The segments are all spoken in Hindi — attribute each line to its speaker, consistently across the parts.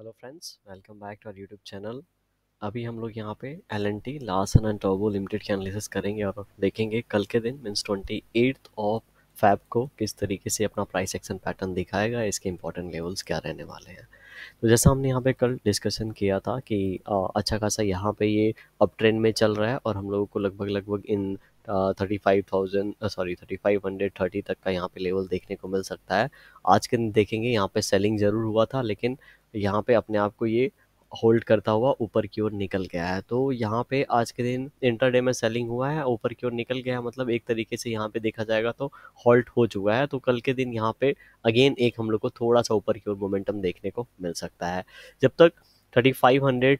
Speaker 1: hello friends welcome back to our YouTube channel अभी हम लोग यहाँ पे L N T Larsen and Toubro limited के एनालिसिस करेंगे और देखेंगे कल के दिन means twenty eight of Feb को किस तरीके से अपना प्राइस एक्शन पैटर्न दिखाएगा इसके इंपॉर्टेंट लेवल्स क्या रहने वाले हैं तो जैसा हमने यहाँ पे कल डिस्कशन किया था कि आ, अच्छा खासा यहाँ पे ये अप ट्रेंड में चल रहा है और हम लोगों को लगभग लगभग इन thirty five thousand sorry thirty five hundred thirty तक का यहाँ पे लेवल देखने को मिल सकता है आज के दिन देखेंगे यहाँ पे सेलिंग ज़रूर हुआ था लेकिन यहाँ पे अपने आप को ये होल्ड करता हुआ ऊपर की ओर निकल गया है तो यहाँ पे आज के दिन इंटरडे में सेलिंग हुआ है ऊपर की ओर निकल गया है मतलब एक तरीके से यहाँ पे देखा जाएगा तो हॉल्ट हो चुका है तो कल के दिन यहाँ पे अगेन एक हम लोग को थोड़ा सा ऊपर की ओर मोमेंटम देखने को मिल सकता है जब तक थर्टी फाइव हंड्रेड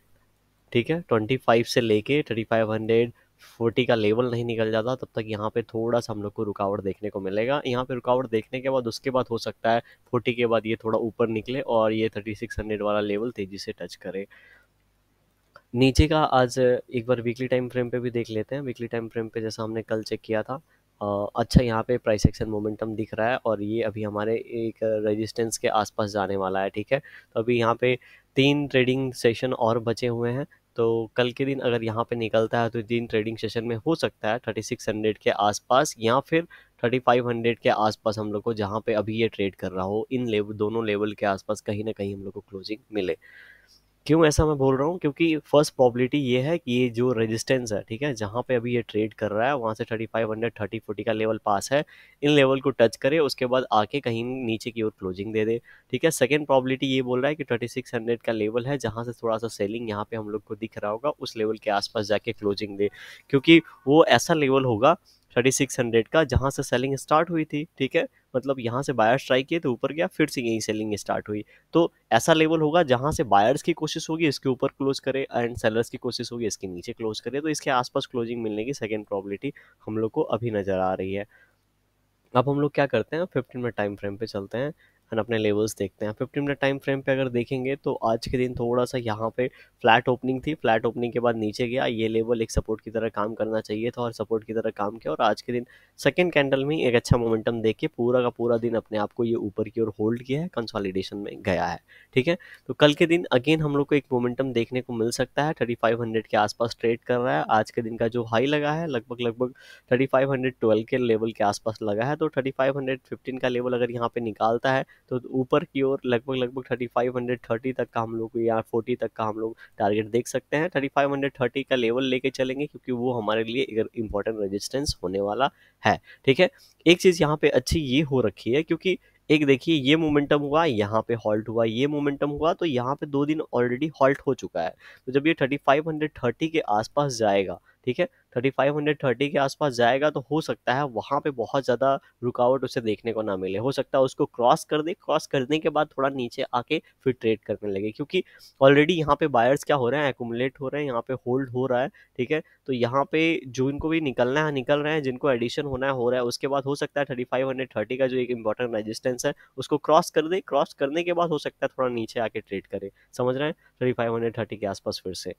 Speaker 1: ठीक है ट्वेंटी फाइव से लेके थर्टी फाइव हंड्रेड फोर्टी का लेवल नहीं निकल जाता तब तक यहाँ पे थोड़ा सा हम लोग को रुकावट देखने को मिलेगा यहाँ पे रुकावट देखने के बाद उसके बाद हो सकता है फोर्टी के बाद ये थोड़ा ऊपर निकले और ये थर्टी सिक्स हंड्रेड वाला लेवल तेज़ी से टच करे नीचे का आज एक बार वीकली टाइम फ्रेम पे भी देख लेते हैं वीकली टाइम फ्रेम पे जैसा हमने कल चेक किया था अच्छा यहाँ पे प्राइस एक्शन मोमेंटम दिख रहा है और ये अभी हमारे एक रेजिस्टेंस के आसपास जाने वाला है ठीक है तो अभी यहाँ पे तीन ट्रेडिंग सेशन और बचे हुए हैं तो कल के दिन अगर यहाँ पे निकलता है तो दिन ट्रेडिंग सेशन में हो सकता है थर्टी सिक्स हंड्रेड के आसपास या फिर थर्टी फाइव हंड्रेड के आसपास हम लोग को जहाँ पे अभी ये ट्रेड कर रहा हो इन लेवल दोनों लेवल के आसपास कहीं ना कहीं हम लोग को क्लोजिंग मिले क्यों ऐसा मैं बोल रहा हूँ क्योंकि फर्स्ट प्रॉबिलिटी ये है कि ये जो रेजिस्टेंस है ठीक है जहाँ पे अभी ये ट्रेड कर रहा है वहाँ से thirty five hundred thirty forty का लेवल पास है इन लेवल को टच करे उसके बाद आके कहीं नीचे की ओर क्लोजिंग दे दे ठीक है सेकेंड प्रॉबिलिटी ये बोल रहा है कि थर्टी सिक्स हंड्रेड का लेवल है जहाँ से थोड़ा सा सेलिंग यहाँ पे हम लोग को दिख रहा होगा उस लेवल के आसपास जाके क्लोजिंग दे क्योंकि वो ऐसा लेवल होगा थर्टी सिक्स हंड्रेड का जहाँ से सेलिंग स्टार्ट हुई थी ठीक है मतलब यहाँ से बायर्स ट्राई किए तो ऊपर गया फिर से यही सेलिंग स्टार्ट हुई तो ऐसा लेवल होगा जहाँ से बायर्स की कोशिश होगी इसके ऊपर क्लोज करे एंड सेलर्स की कोशिश होगी इसके नीचे क्लोज करे तो इसके आसपास क्लोजिंग मिलने की सेकेंड प्रॉबिलिटी हम लोग को अभी नज़र आ रही है अब हम लोग क्या करते हैं फिफ्टीन मिनट टाइम फ्रेम पर चलते हैं एंड अपने लेवल्स देखते हैं फिफ्टी मिनट टाइम फ्रेम पे अगर देखेंगे तो आज के दिन थोड़ा सा यहाँ पे फ्लैट ओपनिंग थी फ्लैट ओपनिंग के बाद नीचे गया ये लेवल एक सपोर्ट की तरह काम करना चाहिए था और सपोर्ट की तरह काम किया और आज के दिन सेकेंड कैंडल में एक अच्छा मोमेंटम देख के पूरा का पूरा दिन अपने आप को ये ऊपर की ओर होल्ड किया है कंसॉलिडेशन में गया है ठीक है तो कल के दिन अगेन हम लोग को एक मोमेंटम देखने को मिल सकता है थर्टी फाइव हंड्रेड के आसपास ट्रेड कर रहा है आज के दिन का जो हाई लगा है लगभग लगभग थर्टी फाइव हंड्रेड ट्वेल्व के लेवल के आसपास लगा है तो थर्टी फाइव हंड्रेड फिफ्टीन का लेवल अगर यहाँ पे निकालता है तो ऊपर की ओर लगभग लगभग थर्टी फाइव हंड्रेड थर्टी तक का हम लोग या फोर्टी तक का हम लोग टारगेट देख सकते हैं थर्टी फाइव हंड्रेड थर्टी का लेवल लेके चलेंगे क्योंकि वो हमारे लिए इंपॉर्टेंट रेजिस्टेंस होने वाला है ठीक है एक चीज़ यहाँ पे अच्छी ये हो रखी है क्योंकि एक देखिए ये मोमेंटम हुआ यहाँ पे हॉल्ट हुआ ये मोमेंटम हुआ तो यहाँ पे दो दिन ऑलरेडी हॉल्ट हो चुका है तो जब ये थर्टी फाइव हंड्रेड थर्टी के आसपास जाएगा ठीक है थर्टी फाइव हंड्रेड थर्टी के आसपास जाएगा तो हो सकता है वहाँ पे बहुत ज़्यादा रुकावट उसे देखने को ना मिले हो सकता है उसको क्रॉस कर दे क्रॉस करने के बाद थोड़ा नीचे आके फिर ट्रेड करने लगे क्योंकि ऑलरेडी यहाँ पे बायर्स क्या हो रहे हैं एकुमुलेट हो रहे हैं यहाँ पे होल्ड हो रहा है ठीक है तो यहाँ पे जो इनको भी निकलना है निकल रहे हैं जिनको एडिशन होना है हो रहा है उसके बाद हो सकता है थर्टी फाइव हंड्रेड थर्टी का जो एक इंपॉर्टेंट रजिस्टेंस है उसको क्रॉस कर दे क्रॉस करने के बाद हो सकता है थोड़ा नीचे आके ट्रेड करे समझ रहे हैं थर्टी फाइव हंड्रेड थर्टी के आसपास फिर से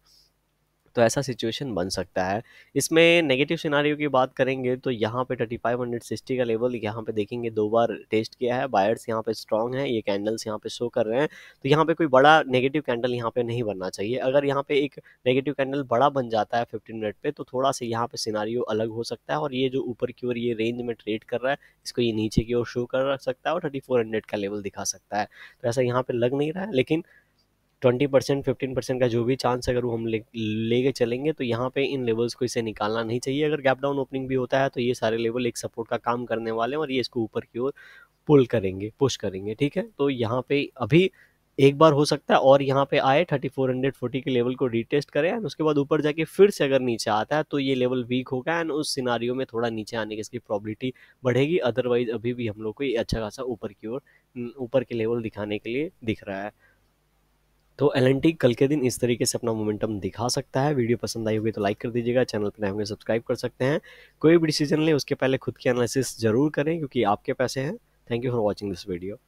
Speaker 1: तो ऐसा सिचुएशन बन सकता है इसमें नेगेटिव सिनारियो की बात करेंगे तो यहाँ पे थर्टी फाइव हंड्रेड सिक्सटी का लेवल यहाँ पे देखेंगे दो बार टेस्ट किया है बायर्स यहाँ पे स्ट्रॉन्ग है ये कैंडल्स यहाँ पे शो कर रहे हैं तो यहाँ पे कोई बड़ा नेगेटिव कैंडल यहाँ पे नहीं बनना चाहिए अगर यहाँ पे एक नेगेटिव कैंडल बड़ा बन जाता है फिफ्टीन मिनट पे तो थोड़ा सा यहाँ पे सिनारियो अलग हो सकता है और ये जो ऊपर की ओर ये रेंज में ट्रेड कर रहा है इसको ये नीचे की ओर शो कर सकता है और थर्टी फोर हंड्रेड का लेवल दिखा सकता है तो ऐसा यहाँ पे लग नहीं रहा है लेकिन ट्वेंटी परसेंट फिफ्टीन परसेंट का जो भी चांस अगर वो हम ले लेके चलेंगे तो यहाँ पे इन लेवल्स को इसे निकालना नहीं चाहिए अगर गैप डाउन ओपनिंग भी होता है तो ये सारे लेवल एक सपोर्ट का काम करने वाले हैं और ये इसको ऊपर की ओर पुल करेंगे पुश करेंगे ठीक है तो यहाँ पे अभी एक बार हो सकता है और यहाँ पे आए थर्टी फोर हंड्रेड फोर्टी के लेवल को रीटेस्ट करें एंड उसके बाद ऊपर जाके फिर से अगर नीचे आता है तो ये लेवल वीक होगा एंड उस सिनारियो में थोड़ा नीचे आने की इसकी प्रॉबिलिटी बढ़ेगी अदरवाइज अभी भी हम लोग को ये अच्छा खासा ऊपर की ओर ऊपर के लेवल दिखाने के लिए दिख रहा है तो एल कल के दिन इस तरीके से अपना मोमेंटम दिखा सकता है वीडियो पसंद आई होगी तो लाइक कर दीजिएगा चैनल पर नए होंगे सब्सक्राइब कर सकते हैं कोई भी डिसीजन लें उसके पहले खुद की एनालिसिस जरूर करें क्योंकि आपके पैसे हैं thank you for watching this video